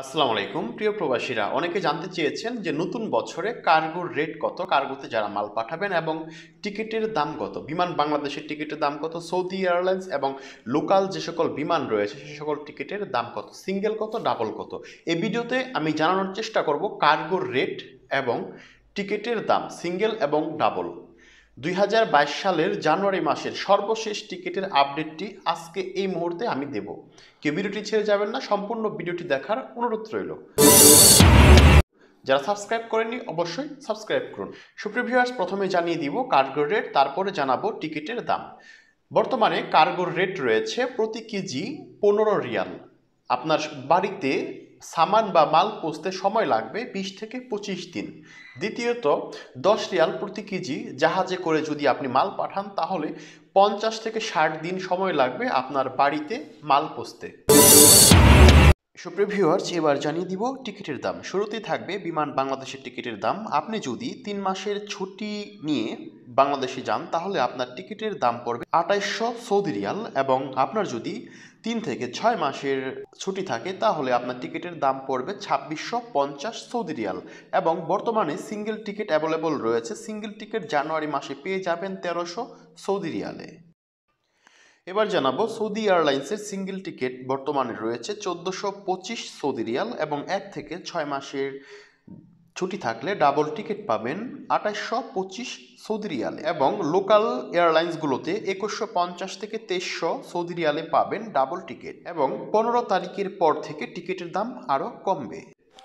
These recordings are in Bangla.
আসসালামু আলাইকুম প্রিয় প্রবাসীরা অনেকে জানতে চেয়েছেন যে নতুন বছরে কার্গোর রেট কত কার্গোতে যারা মাল পাঠাবেন এবং টিকিটের দাম কত বিমান বাংলাদেশের টিকিটের দাম কত সৌদি এয়ারলাইন্স এবং লোকাল যে সকল বিমান রয়েছে সে সকল টিকিটের দাম কত সিঙ্গেল কত ডাবল কত এই ভিডিওতে আমি জানানোর চেষ্টা করব কার্গোর রেট এবং টিকিটের দাম সিঙ্গেল এবং ডাবল দুই সালের জানুয়ারি মাসের সর্বশেষ টিকিটের আপডেটটি আজকে এই মুহূর্তে আমি দেব কেউ ভিডিওটি ছেড়ে যাবেন না সম্পূর্ণ ভিডিওটি দেখার অনুরোধ রইল যারা সাবস্ক্রাইব করেননি অবশ্যই সাবস্ক্রাইব করুন সুপ্রিয় প্রথমে জানিয়ে দিব কার্গো রেট তারপরে জানাবো টিকিটের দাম বর্তমানে কার্গোর রেট রয়েছে প্রতি কেজি পনেরো রিয়াল আপনার বাড়িতে সামান বা মাল পচতে সময় লাগবে বিশ থেকে পঁচিশ দিন দ্বিতীয়ত দশ রিয়াল প্রতি কেজি জাহাজে করে যদি আপনি মাল পাঠান তাহলে পঞ্চাশ থেকে ষাট দিন সময় লাগবে আপনার বাড়িতে মাল পচতে সুপ্রিয় ভিউয়ার্স এবার জানিয়ে দিব টিকিটের দাম শুরুতে থাকবে বিমান বাংলাদেশের টিকিটের দাম আপনি যদি তিন মাসের ছুটি নিয়ে বাংলাদেশে যান তাহলে আপনার টিকিটের দাম পড়বে আঠাইশশো সৌদি রিয়াল এবং আপনার যদি তিন থেকে ছয় মাসের ছুটি থাকে তাহলে আপনার টিকিটের দাম পড়বে ছাব্বিশশো পঞ্চাশ সৌদি রিয়াল এবং বর্তমানে সিঙ্গেল টিকিট অ্যাভেলেবল রয়েছে সিঙ্গেল টিকিট জানুয়ারি মাসে পেয়ে যাবেন তেরোশো সৌদি রিয়ালে এবার জানাবো সৌদি এয়ারলাইন্সের সিঙ্গেল টিকিট বর্তমানে রয়েছে চোদ্দোশো পঁচিশ সৌদি রিয়াল এবং এক থেকে ছয় মাসের ছুটি থাকলে ডাবল টিকিট পাবেন আঠাশশো পঁচিশ সৌদি রিয়ালে এবং লোকাল এয়ারলাইন্সগুলোতে একুশশো পঞ্চাশ থেকে তেইশশো সৌদি রিয়ালে পাবেন ডাবল টিকিট এবং পনেরো তারিখের পর থেকে টিকিটের দাম আরও কমবে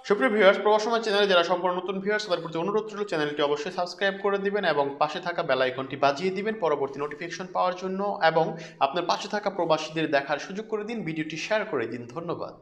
সুপ্রিয় ভিউয়ার্স প্রবাসময় চ্যানেলে যারা সম্পূর্ণ নতুন ভিউয়ার্স তাদের প্রতি অনুরোধ ছিল চ্যানেলটি অবশ্যই সাবস্ক্রাইব করে দিবেন এবং পাশে থাকা বেলা আইকনটি বাজিয়ে দিবেন পরবর্তী নোটিফিকেশন পাওয়ার জন্য এবং আপনার পাশে থাকা প্রবাসীদের দেখার সুযোগ করে দিন ভিডিওটি শেয়ার করে দিন ধন্যবাদ